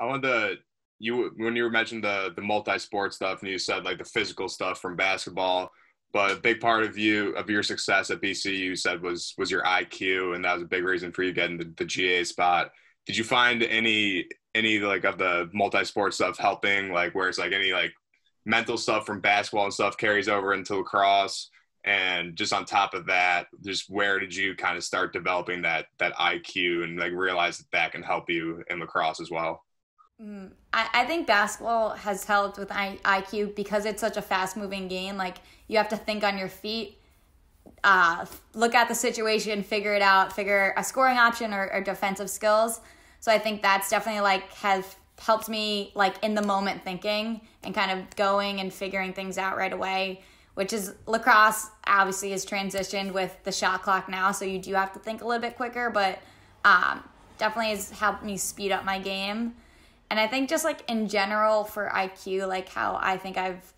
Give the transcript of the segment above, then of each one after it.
I wanted to you when you were mentioning the the multi-sport stuff and you said like the physical stuff from basketball but a big part of you of your success at BC you said was was your IQ and that was a big reason for you getting the, the GA spot did you find any any like of the multi-sport stuff helping like where it's like any like mental stuff from basketball and stuff carries over into lacrosse and just on top of that just where did you kind of start developing that that IQ and like realize that that can help you in lacrosse as well Mm, I, I think basketball has helped with I, IQ because it's such a fast moving game. Like you have to think on your feet, uh, look at the situation, figure it out, figure a scoring option or, or defensive skills. So I think that's definitely like has helped me like in the moment thinking and kind of going and figuring things out right away. Which is lacrosse obviously has transitioned with the shot clock now, so you do have to think a little bit quicker, but um, definitely has helped me speed up my game. And I think just like in general for IQ, like how I think I've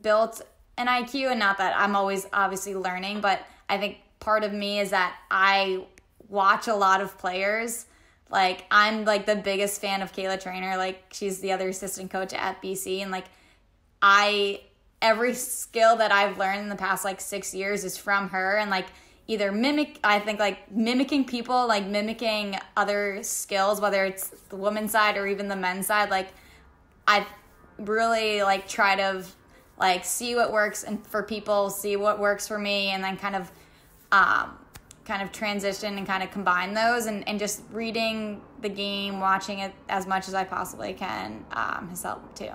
built an IQ, and not that I'm always obviously learning, but I think part of me is that I watch a lot of players. Like I'm like the biggest fan of Kayla Trainer. Like she's the other assistant coach at BC, and like I every skill that I've learned in the past like six years is from her, and like either mimic i think like mimicking people like mimicking other skills whether it's the women's side or even the men's side like i really like try to like see what works and for people see what works for me and then kind of um, kind of transition and kind of combine those and, and just reading the game watching it as much as i possibly can um, has helped too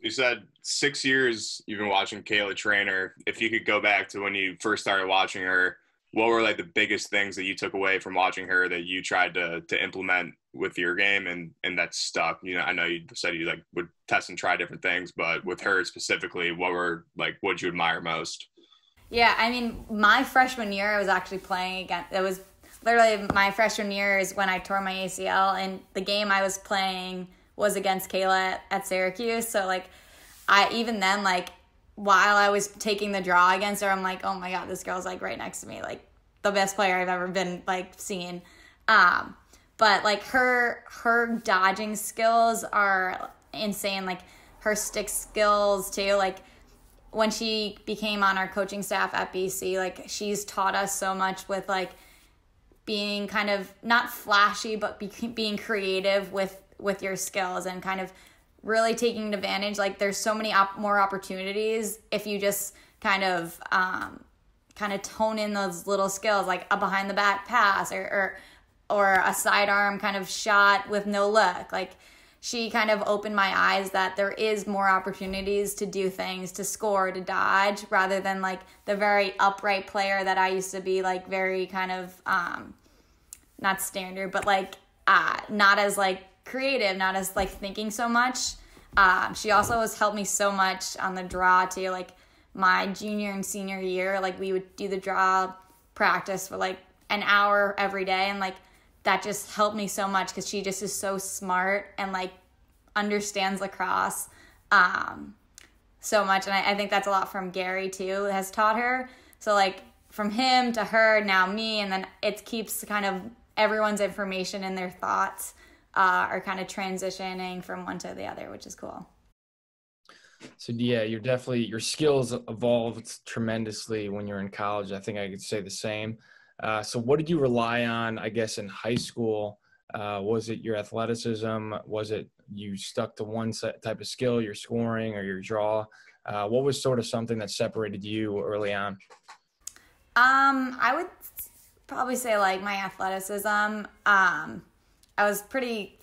you said six years you've been watching Kayla Trainer. If you could go back to when you first started watching her, what were like the biggest things that you took away from watching her that you tried to to implement with your game and and that stuck? You know, I know you said you like would test and try different things, but with her specifically, what were like what you admire most? Yeah, I mean, my freshman year, I was actually playing again. It was literally my freshman year is when I tore my ACL, and the game I was playing was against Kayla at, Syracuse. So like I even then like while I was taking the draw against her, I'm like, oh my god, this girl's like right next to me, like the best player I've ever been like seen. Um, but like her her dodging skills are insane. Like her stick skills too. Like when she became on our coaching staff at BC, like she's taught us so much with like being kind of not flashy, but be- being creative with with your skills and kind of really taking advantage like there's so many op- more opportunities if you just kind of um, kind of tone in those little skills like a behind the back pass or, or or a sidearm kind of shot with no look like she kind of opened my eyes that there is more opportunities to do things to score to dodge rather than like the very upright player that i used to be like very kind of um not standard but like uh not as like creative, not as like thinking so much. Um, she also has helped me so much on the draw too. Like my junior and senior year, like we would do the draw practice for like an hour every day, and like that just helped me so much because she just is so smart and like understands lacrosse um, so much, and I, I think that's a lot from Gary too has taught her. So like from him to her, now me, and then it keeps kind of everyone's information and their thoughts uh, are kind of transitioning from one to the other, which is cool. So yeah, you're definitely your skills evolved tremendously when you're in college. I think I could say the same. Uh, so what did you rely on? I guess in high school, uh, was it your athleticism? Was it you stuck to one type of skill, your scoring or your draw? Uh, what was sort of something that separated you early on? Um, I would probably say like my athleticism. Um, I was pretty.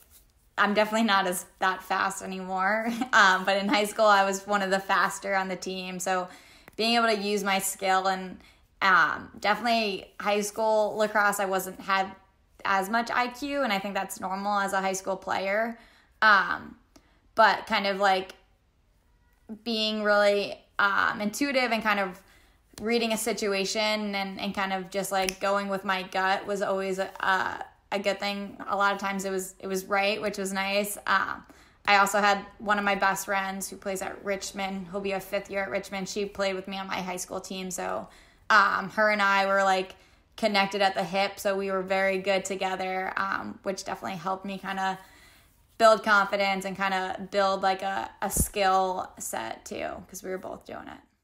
I'm definitely not as that fast anymore. Um, but in high school, I was one of the faster on the team. So being able to use my skill and um, definitely high school lacrosse, I wasn't had as much IQ, and I think that's normal as a high school player. Um, but kind of like being really um, intuitive and kind of reading a situation and, and kind of just like going with my gut was always a, a a good thing. A lot of times it was it was right, which was nice. Uh, I also had one of my best friends who plays at Richmond. He'll be a fifth year at Richmond. She played with me on my high school team, so um, her and I were like connected at the hip, so we were very good together, um, which definitely helped me kind of build confidence and kind of build like a, a skill set too, because we were both doing it.